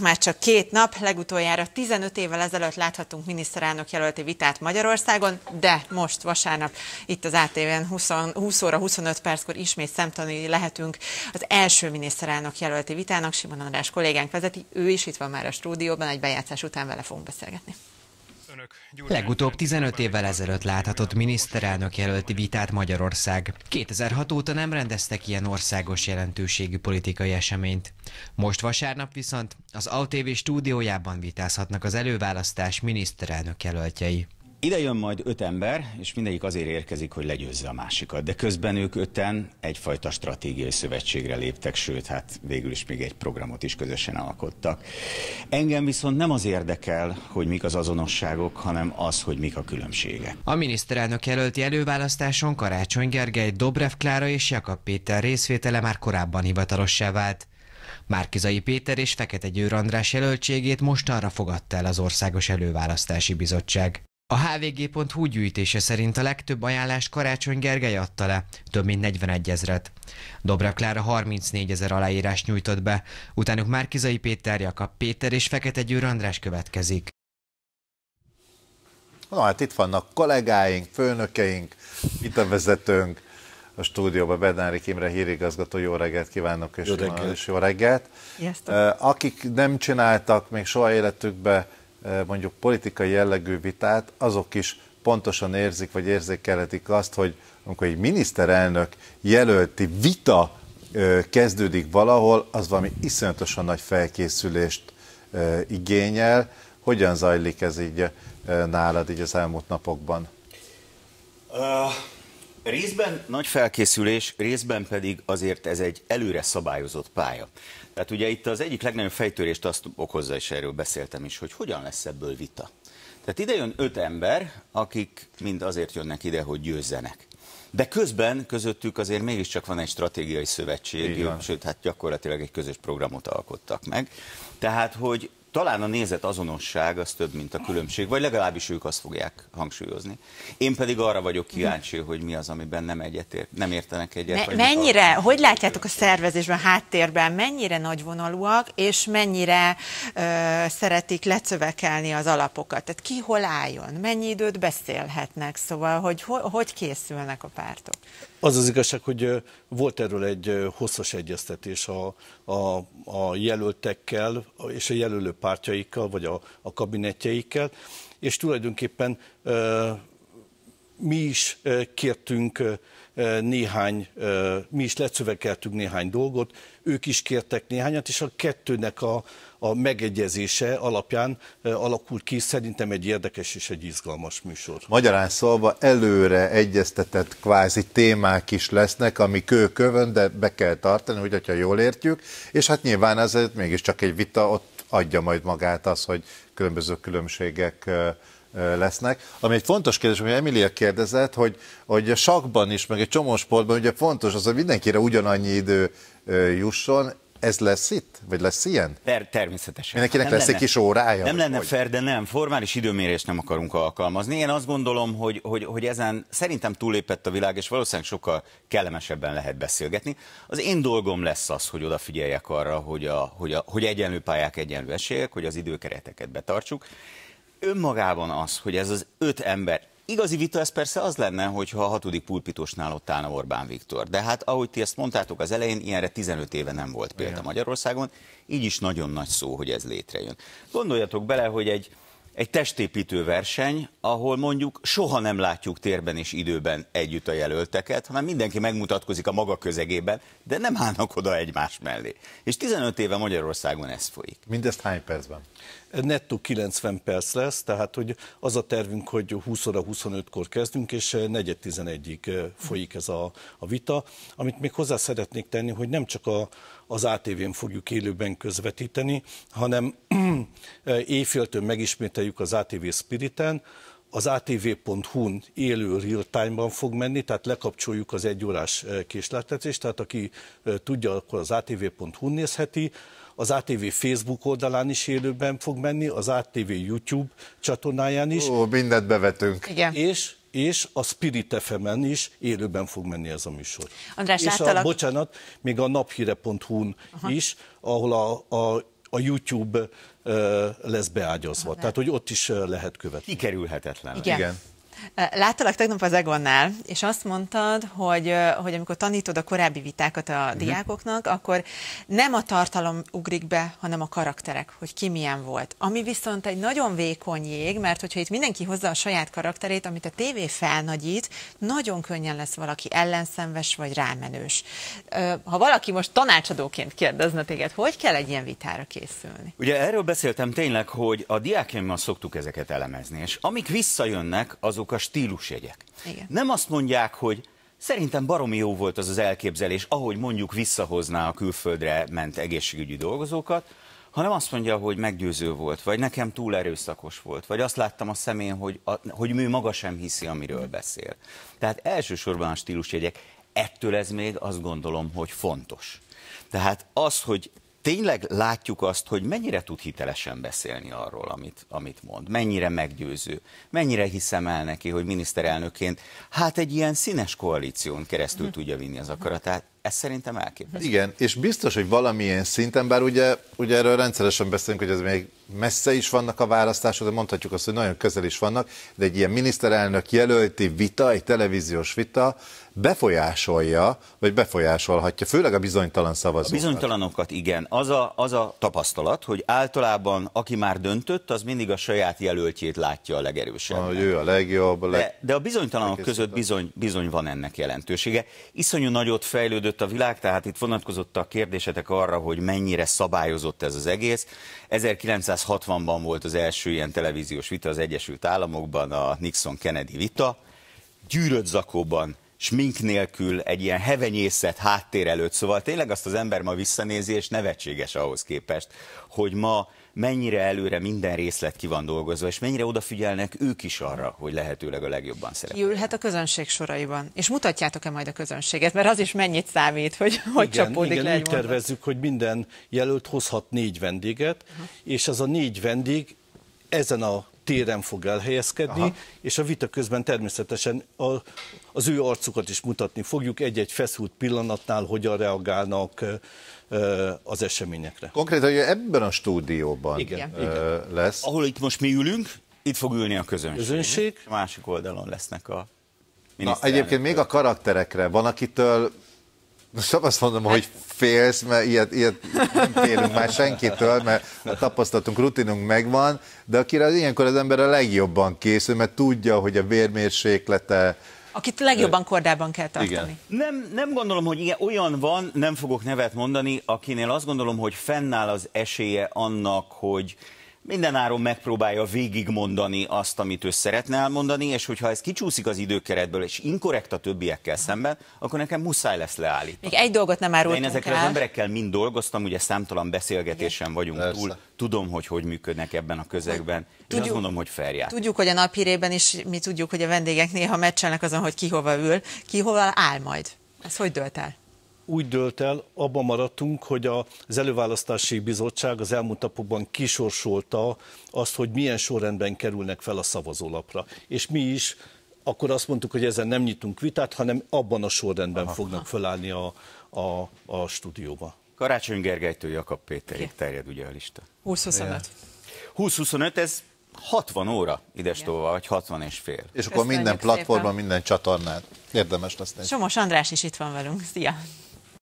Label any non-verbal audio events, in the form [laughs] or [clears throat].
Már csak két nap, legutoljára 15 évvel ezelőtt láthatunk miniszterelnök jelölti vitát Magyarországon, de most vasárnap itt az ATV-n 20, 20 óra 25 perckor ismét szemtanúi lehetünk az első miniszterelnök jelölti vitának. Simon András kollégánk vezeti, ő is itt van már a stúdióban, egy bejátszás után vele fogunk beszélgetni. Legutóbb 15 évvel ezelőtt láthatott miniszterelnök jelölti vitát Magyarország. 2006 óta nem rendeztek ilyen országos jelentőségű politikai eseményt. Most vasárnap viszont az ATV stúdiójában vitázhatnak az előválasztás miniszterelnök jelöltjei. Ide jön majd öt ember, és mindegyik azért érkezik, hogy legyőzze a másikat. De közben ők öten egyfajta stratégiai szövetségre léptek, sőt, hát végül is még egy programot is közösen alkottak. Engem viszont nem az érdekel, hogy mik az azonosságok, hanem az, hogy mik a különbségek. A miniszterelnök jelölti előválasztáson Karácsony Gergely, Dobrev Klára és Jakab Péter részvétele már korábban hivatalossá vált. Márkizai Péter és Fekete Győr András jelöltségét mostanra fogadta el az Országos Előválasztási Bizottság. A hvg.hu gyűjtése szerint a legtöbb ajánlást Karácsony Gergely adta le, több mint 41 ezret. Dobra Klára 34 ezer aláírás nyújtott be, utánuk Márkizai Péter, Jakab Péter és Fekete Győr András következik. Na hát itt vannak kollégáink, főnökeink, itt a vezetőnk, a stúdióban Bednárik Imre hírigazgató, jó reggelt kívánok, és jó reggelt. jó reggelt. Akik nem csináltak még soha életükbe mondjuk politikai jellegű vitát, azok is pontosan érzik, vagy érzékelhetik azt, hogy amikor egy miniszterelnök jelölti vita kezdődik valahol, az valami iszonyatosan nagy felkészülést igényel. Hogyan zajlik ez így nálad így az elmúlt napokban? Uh... Részben nagy felkészülés, részben pedig azért ez egy előre szabályozott pálya. Tehát ugye itt az egyik legnagyobb fejtörést azt okozza, és erről beszéltem is, hogy hogyan lesz ebből vita. Tehát ide jön öt ember, akik mind azért jönnek ide, hogy győzzenek. De közben közöttük azért mégiscsak van egy stratégiai szövetség, sőt, hát gyakorlatilag egy közös programot alkottak meg. Tehát, hogy talán a nézet azonosság az több, mint a különbség, vagy legalábbis ők azt fogják hangsúlyozni. Én pedig arra vagyok kíváncsi, hogy mi az, amiben nem, egyetért, nem értenek egyet. Me- mennyire, a... hogy látjátok a szervezésben, a háttérben, mennyire nagyvonalúak, és mennyire ö, szeretik lecövekelni az alapokat? Tehát ki hol álljon, mennyi időt beszélhetnek, szóval hogy ho- hogy készülnek a pártok? Az az igazság, hogy volt erről egy hosszas egyeztetés a, a, a jelöltekkel és a jelölő pártjaikkal, vagy a, a kabinetjeikkel, és tulajdonképpen mi is kértünk néhány, mi is lecövekeltünk néhány dolgot, ők is kértek néhányat, és a kettőnek a, a megegyezése alapján alakult ki szerintem egy érdekes és egy izgalmas műsor. Magyarán szólva előre egyeztetett kvázi témák is lesznek, ami kőkövön, de be kell tartani, hogyha jól értjük, és hát nyilván ezért mégiscsak egy vita ott adja majd magát az, hogy különböző különbségek lesznek. Ami egy fontos kérdés, ami Emilia kérdezett, hogy, hogy a sakban is, meg egy csomó sportban ugye fontos az, hogy mindenkire ugyanannyi idő jusson, ez lesz itt? Vagy lesz ilyen? Per, természetesen. Mindenkinek lesz egy kis órája? Nem lenne hogy? fair, de nem. Formális időmérést nem akarunk alkalmazni. Én azt gondolom, hogy, hogy, hogy ezen szerintem túlépett a világ, és valószínűleg sokkal kellemesebben lehet beszélgetni. Az én dolgom lesz az, hogy odafigyeljek arra, hogy, a, hogy, a, hogy egyenlő pályák, egyenlő esélyek, hogy az időkereteket betartsuk. Önmagában az, hogy ez az öt ember, Igazi vita ez persze az lenne, hogyha a hatodik pulpitosnál ott állna Orbán Viktor. De hát ahogy ti ezt mondtátok az elején, ilyenre 15 éve nem volt példa Igen. Magyarországon, így is nagyon nagy szó, hogy ez létrejön. Gondoljatok bele, hogy egy egy testépítő verseny, ahol mondjuk soha nem látjuk térben és időben együtt a jelölteket, hanem mindenki megmutatkozik a maga közegében, de nem állnak oda egymás mellé. És 15 éve Magyarországon ez folyik. Mindezt hány percben? Nettó 90 perc lesz, tehát hogy az a tervünk, hogy 20 óra 25-kor kezdünk, és 4.11-ig eh, folyik ez a, a vita. Amit még hozzá szeretnék tenni, hogy nem csak a, az ATV-n fogjuk élőben közvetíteni, hanem [clears throat] éjféltől megismételjük az ATV Spiriten, az atv.hu-n élő real time-ban fog menni, tehát lekapcsoljuk az egyórás eh, késleltetést, tehát aki eh, tudja, akkor az atv.hu-n nézheti, az ATV Facebook oldalán is élőben fog menni, az ATV YouTube csatornáján is. Ó, mindent bevetünk. Igen. És és a Spirit fm is élőben fog menni ez a műsor. András, és a, bocsánat, még a naphíre.hu-n is, ahol a, a a YouTube lesz beágyazva. Tehát, hogy ott is lehet követni. Kikerülhetetlen. Igen. Igen. Láttalak tegnap az Egonnál, és azt mondtad, hogy, hogy amikor tanítod a korábbi vitákat a uh-huh. diákoknak, akkor nem a tartalom ugrik be, hanem a karakterek, hogy ki milyen volt. Ami viszont egy nagyon vékony jég, mert hogyha itt mindenki hozza a saját karakterét, amit a tévé felnagyít, nagyon könnyen lesz valaki ellenszenves vagy rámenős. Ha valaki most tanácsadóként kérdezne téged, hogy kell egy ilyen vitára készülni? Ugye erről beszéltem tényleg, hogy a diákjaimmal szoktuk ezeket elemezni, és amik visszajönnek, azok azok a stílusjegyek. Igen. Nem azt mondják, hogy Szerintem baromi jó volt az az elképzelés, ahogy mondjuk visszahozná a külföldre ment egészségügyi dolgozókat, hanem azt mondja, hogy meggyőző volt, vagy nekem túl erőszakos volt, vagy azt láttam a szemén, hogy, a, hogy mű maga sem hiszi, amiről beszél. Tehát elsősorban a stílusjegyek. Ettől ez még azt gondolom, hogy fontos. Tehát az, hogy tényleg látjuk azt, hogy mennyire tud hitelesen beszélni arról, amit, amit mond, mennyire meggyőző, mennyire hiszem el neki, hogy miniszterelnökként hát egy ilyen színes koalíción keresztül mhm. tudja vinni az akaratát, ez szerintem elképesztő. Igen, és biztos, hogy valamilyen szinten, bár ugye, ugye erről rendszeresen beszélünk, hogy ez még messze is vannak a választások, de mondhatjuk azt, hogy nagyon közel is vannak, de egy ilyen miniszterelnök jelölti vita, egy televíziós vita befolyásolja, vagy befolyásolhatja, főleg a bizonytalan szavazókat. A bizonytalanokat igen. Az a, az a tapasztalat, hogy általában aki már döntött, az mindig a saját jelöltjét látja a legerősebb. Ah, ő a legjobb. A leg... de, de a bizonytalanok között bizony, bizony van ennek jelentősége. Iszonyú nagyot fejlődött jött a világ, tehát itt vonatkozott a kérdésetek arra, hogy mennyire szabályozott ez az egész. 1960-ban volt az első ilyen televíziós vita az Egyesült Államokban, a Nixon-Kennedy vita. Gyűrött zakóban smink nélkül, egy ilyen hevenyészet háttér előtt. Szóval tényleg azt az ember ma visszanézi, és nevetséges ahhoz képest, hogy ma mennyire előre minden részlet ki van dolgozva, és mennyire odafigyelnek ők is arra, hogy lehetőleg a legjobban szerepeljenek. Kiülhet a közönség soraiban. És mutatjátok-e majd a közönséget? Mert az is mennyit számít, hogy [laughs] hogy igen, csapódik igen, le egy úgy tervezzük, hogy minden jelölt hozhat négy vendéget, uh-huh. és az a négy vendég ezen a téren fog elhelyezkedni, Aha. és a vita közben természetesen a, az ő arcukat is mutatni fogjuk egy-egy feszült pillanatnál, hogyan reagálnak ö, az eseményekre. Konkrétan hogy ebben a stúdióban igen, ö, igen. lesz. Ahol itt most mi ülünk, itt fog ülni a közönség. közönség. A másik oldalon lesznek a Na, egyébként még a karakterekre van, akitől most azt mondom, hogy félsz, mert ilyet, ilyet nem félünk már senkitől, mert a tapasztalatunk, rutinunk megvan, de akire az ilyenkor az ember a legjobban készül, mert tudja, hogy a vérmérséklete, akit legjobban kordában kell tartani. Igen. Nem, nem gondolom, hogy igen, olyan van, nem fogok nevet mondani, akinél azt gondolom, hogy fennáll az esélye annak, hogy mindenáron megpróbálja végigmondani azt, amit ő szeretne elmondani, és hogyha ez kicsúszik az időkeretből, és inkorrekt a többiekkel szemben, akkor nekem muszáj lesz leállítani. Még egy dolgot nem árultunk én ezekkel el. az emberekkel mind dolgoztam, ugye számtalan beszélgetésen vagyunk Persze. túl, tudom, hogy hogy működnek ebben a közegben, tudjuk, és azt mondom, hogy feljárt. Tudjuk, hogy a napírében is mi tudjuk, hogy a vendégek néha meccselnek azon, hogy ki hova ül, ki hova áll majd. Ez hogy dölt el? úgy dölt el, abban maradtunk, hogy az előválasztási bizottság az elmúlt napokban kisorsolta azt, hogy milyen sorrendben kerülnek fel a szavazólapra. És mi is akkor azt mondtuk, hogy ezen nem nyitunk vitát, hanem abban a sorrendben Aha. fognak felállni a, a, a stúdióba. Karácsony Gergelytől Jakab Péterig terjed ugye a lista. 20-25. 20-25, ez 60 óra tovább, vagy 60 és fél. És akkor Köszönjük minden platformon, minden csatornán érdemes lesz Somos András is itt van velünk. Szia!